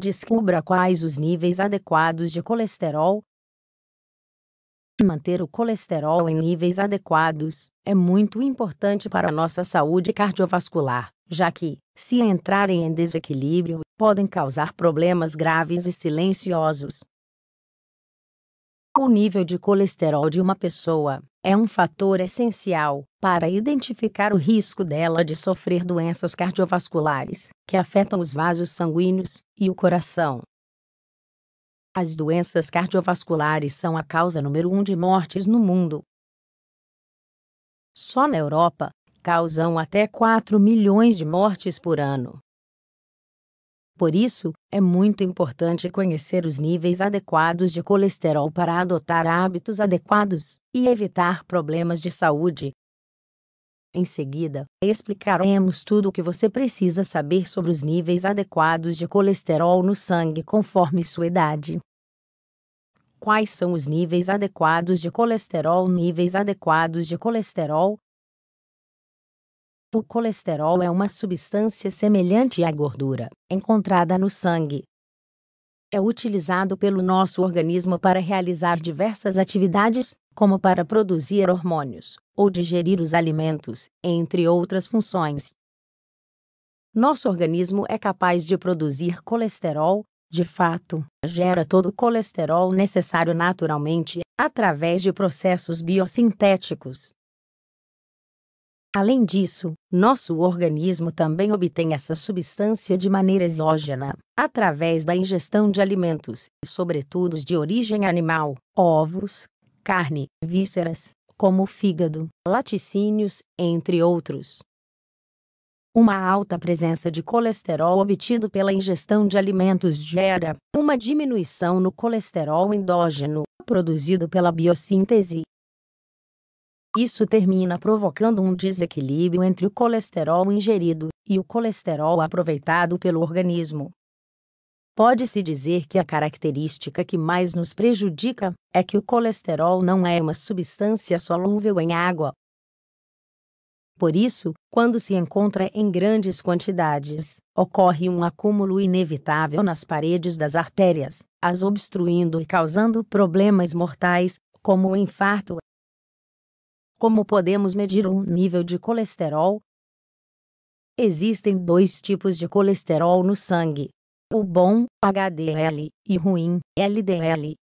Descubra quais os níveis adequados de colesterol. Manter o colesterol em níveis adequados é muito importante para a nossa saúde cardiovascular, já que, se entrarem em desequilíbrio, podem causar problemas graves e silenciosos. O nível de colesterol de uma pessoa é um fator essencial para identificar o risco dela de sofrer doenças cardiovasculares, que afetam os vasos sanguíneos e o coração. As doenças cardiovasculares são a causa número um de mortes no mundo. Só na Europa, causam até 4 milhões de mortes por ano. Por isso, é muito importante conhecer os níveis adequados de colesterol para adotar hábitos adequados e evitar problemas de saúde. Em seguida, explicaremos tudo o que você precisa saber sobre os níveis adequados de colesterol no sangue conforme sua idade. Quais são os níveis adequados de colesterol? Níveis adequados de colesterol o colesterol é uma substância semelhante à gordura, encontrada no sangue. É utilizado pelo nosso organismo para realizar diversas atividades, como para produzir hormônios ou digerir os alimentos, entre outras funções. Nosso organismo é capaz de produzir colesterol, de fato, gera todo o colesterol necessário naturalmente através de processos biosintéticos. Além disso, nosso organismo também obtém essa substância de maneira exógena, através da ingestão de alimentos, sobretudo de origem animal, ovos, carne, vísceras, como fígado, laticínios, entre outros. Uma alta presença de colesterol obtido pela ingestão de alimentos gera uma diminuição no colesterol endógeno, produzido pela biossíntese, isso termina provocando um desequilíbrio entre o colesterol ingerido e o colesterol aproveitado pelo organismo. Pode-se dizer que a característica que mais nos prejudica é que o colesterol não é uma substância solúvel em água. Por isso, quando se encontra em grandes quantidades, ocorre um acúmulo inevitável nas paredes das artérias, as obstruindo e causando problemas mortais, como o infarto como podemos medir um nível de colesterol? Existem dois tipos de colesterol no sangue: o bom, HDL, e o ruim, LDL.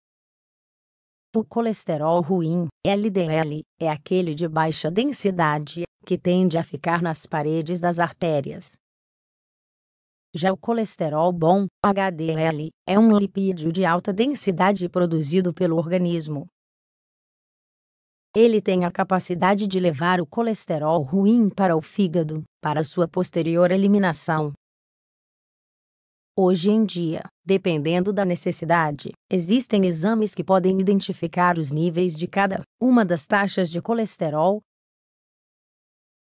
O colesterol ruim, LDL, é aquele de baixa densidade, que tende a ficar nas paredes das artérias. Já o colesterol bom, HDL, é um lipídio de alta densidade produzido pelo organismo, ele tem a capacidade de levar o colesterol ruim para o fígado, para sua posterior eliminação. Hoje em dia, dependendo da necessidade, existem exames que podem identificar os níveis de cada uma das taxas de colesterol.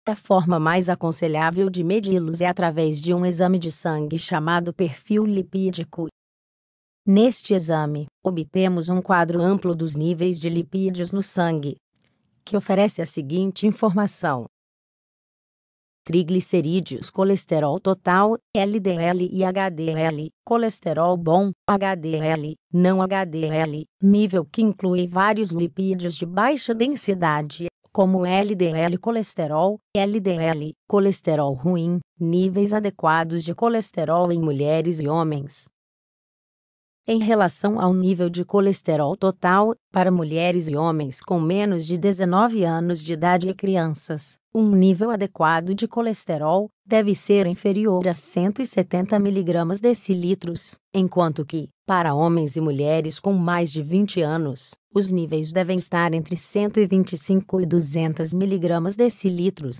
A forma mais aconselhável de medi-los é através de um exame de sangue chamado perfil lipídico. Neste exame, obtemos um quadro amplo dos níveis de lipídios no sangue, que oferece a seguinte informação: triglicerídeos, colesterol total, LDL e HDL, colesterol bom, HDL, não HDL, nível que inclui vários lipídios de baixa densidade, como LDL colesterol, LDL, colesterol ruim, níveis adequados de colesterol em mulheres e homens em relação ao nível de colesterol total, para mulheres e homens com menos de 19 anos de idade e crianças. Um nível adequado de colesterol deve ser inferior a 170 mg decilitros, enquanto que, para homens e mulheres com mais de 20 anos, os níveis devem estar entre 125 e 200 mg decilitros.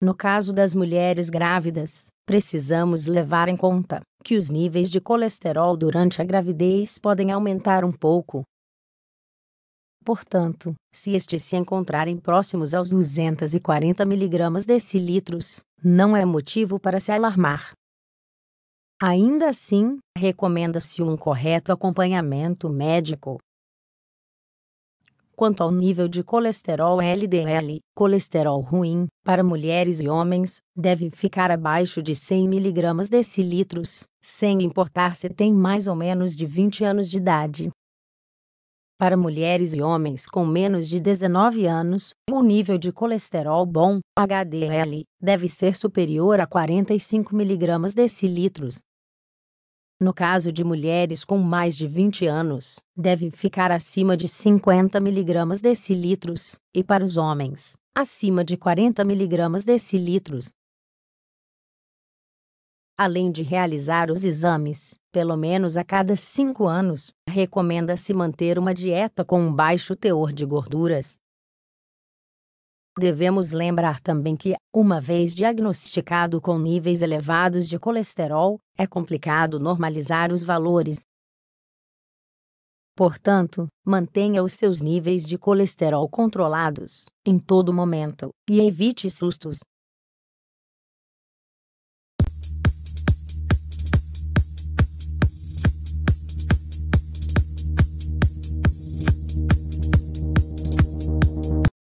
No caso das mulheres grávidas, precisamos levar em conta que os níveis de colesterol durante a gravidez podem aumentar um pouco. Portanto, se estes se encontrarem próximos aos 240 mg decilitros, não é motivo para se alarmar. Ainda assim, recomenda-se um correto acompanhamento médico quanto ao nível de colesterol LDL, colesterol ruim, para mulheres e homens, deve ficar abaixo de 100 mg decilitros, sem importar se tem mais ou menos de 20 anos de idade. Para mulheres e homens com menos de 19 anos, o nível de colesterol bom, HDL, deve ser superior a 45 mg decilitros, no caso de mulheres com mais de 20 anos, deve ficar acima de 50 mg decilitros, e para os homens, acima de 40 mg decilitros. Além de realizar os exames, pelo menos a cada 5 anos, recomenda-se manter uma dieta com um baixo teor de gorduras, Devemos lembrar também que, uma vez diagnosticado com níveis elevados de colesterol, é complicado normalizar os valores. Portanto, mantenha os seus níveis de colesterol controlados em todo momento e evite sustos.